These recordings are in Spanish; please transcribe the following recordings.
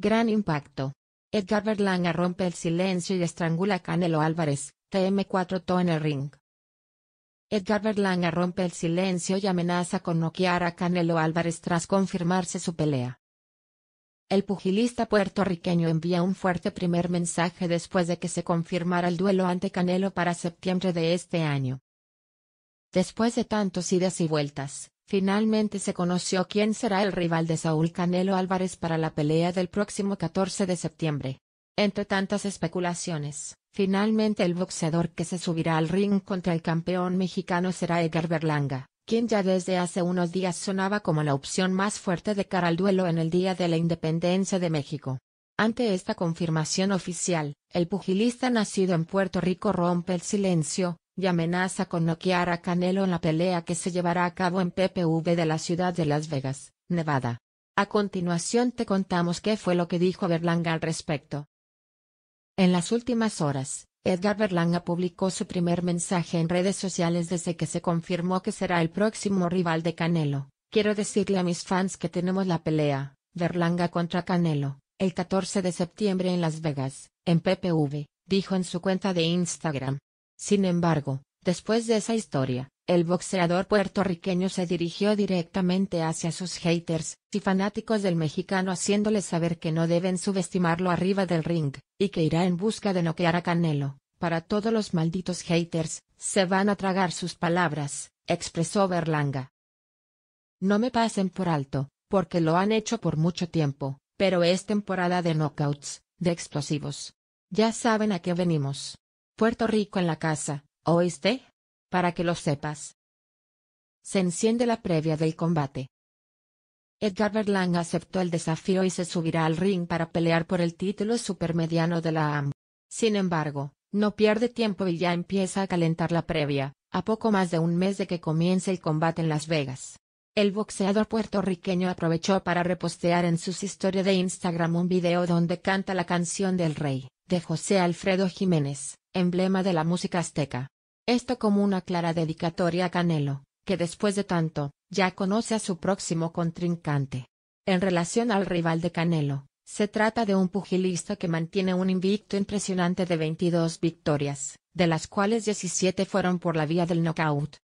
Gran impacto. Edgar Berlanga rompe el silencio y estrangula a Canelo Álvarez, TM4 to en el ring. Edgar Berlanga rompe el silencio y amenaza con noquear a Canelo Álvarez tras confirmarse su pelea. El pugilista puertorriqueño envía un fuerte primer mensaje después de que se confirmara el duelo ante Canelo para septiembre de este año. Después de tantos idas y vueltas, Finalmente se conoció quién será el rival de Saúl Canelo Álvarez para la pelea del próximo 14 de septiembre. Entre tantas especulaciones, finalmente el boxeador que se subirá al ring contra el campeón mexicano será Edgar Berlanga, quien ya desde hace unos días sonaba como la opción más fuerte de cara al duelo en el Día de la Independencia de México. Ante esta confirmación oficial, el pugilista nacido en Puerto Rico rompe el silencio, y amenaza con noquear a Canelo en la pelea que se llevará a cabo en PPV de la ciudad de Las Vegas, Nevada. A continuación te contamos qué fue lo que dijo Berlanga al respecto. En las últimas horas, Edgar Berlanga publicó su primer mensaje en redes sociales desde que se confirmó que será el próximo rival de Canelo. Quiero decirle a mis fans que tenemos la pelea, Berlanga contra Canelo, el 14 de septiembre en Las Vegas, en PPV, dijo en su cuenta de Instagram. Sin embargo, después de esa historia, el boxeador puertorriqueño se dirigió directamente hacia sus haters y fanáticos del mexicano haciéndoles saber que no deben subestimarlo arriba del ring, y que irá en busca de noquear a Canelo. Para todos los malditos haters, se van a tragar sus palabras, expresó Berlanga. No me pasen por alto, porque lo han hecho por mucho tiempo, pero es temporada de knockouts, de explosivos. Ya saben a qué venimos. Puerto Rico en la casa, ¿oíste? Para que lo sepas. Se enciende la previa del combate. Edgar Berlang aceptó el desafío y se subirá al ring para pelear por el título supermediano de la AM. Sin embargo, no pierde tiempo y ya empieza a calentar la previa, a poco más de un mes de que comience el combate en Las Vegas. El boxeador puertorriqueño aprovechó para repostear en sus historias de Instagram un video donde canta la canción del rey de José Alfredo Jiménez, emblema de la música azteca. Esto como una clara dedicatoria a Canelo, que después de tanto, ya conoce a su próximo contrincante. En relación al rival de Canelo, se trata de un pugilista que mantiene un invicto impresionante de 22 victorias, de las cuales 17 fueron por la vía del nocaut.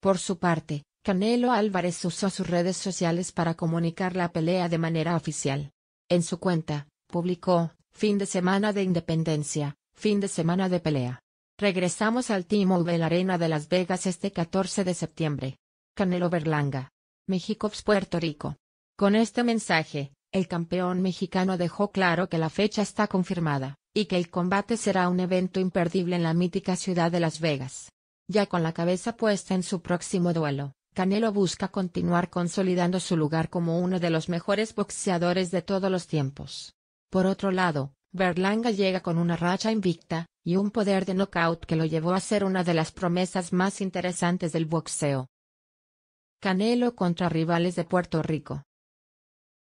Por su parte, Canelo Álvarez usó sus redes sociales para comunicar la pelea de manera oficial. En su cuenta, publicó, Fin de semana de independencia, fin de semana de pelea. Regresamos al T-Mobile Arena de Las Vegas este 14 de septiembre. Canelo Berlanga. México, Puerto Rico. Con este mensaje, el campeón mexicano dejó claro que la fecha está confirmada, y que el combate será un evento imperdible en la mítica ciudad de Las Vegas. Ya con la cabeza puesta en su próximo duelo, Canelo busca continuar consolidando su lugar como uno de los mejores boxeadores de todos los tiempos. Por otro lado, Berlanga llega con una racha invicta, y un poder de knockout que lo llevó a ser una de las promesas más interesantes del boxeo. Canelo contra rivales de Puerto Rico.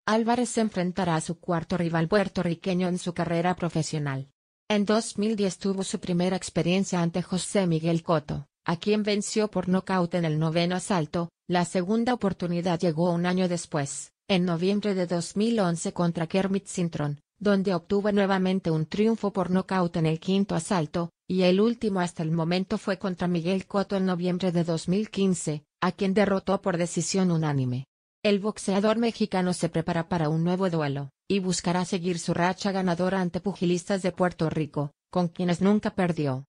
Álvarez se enfrentará a su cuarto rival puertorriqueño en su carrera profesional. En 2010 tuvo su primera experiencia ante José Miguel Coto, a quien venció por nocaut en el noveno asalto, la segunda oportunidad llegó un año después, en noviembre de 2011 contra Kermit Sintron, donde obtuvo nuevamente un triunfo por nocaut en el quinto asalto, y el último hasta el momento fue contra Miguel Cotto en noviembre de 2015, a quien derrotó por decisión unánime. El boxeador mexicano se prepara para un nuevo duelo, y buscará seguir su racha ganadora ante pugilistas de Puerto Rico, con quienes nunca perdió.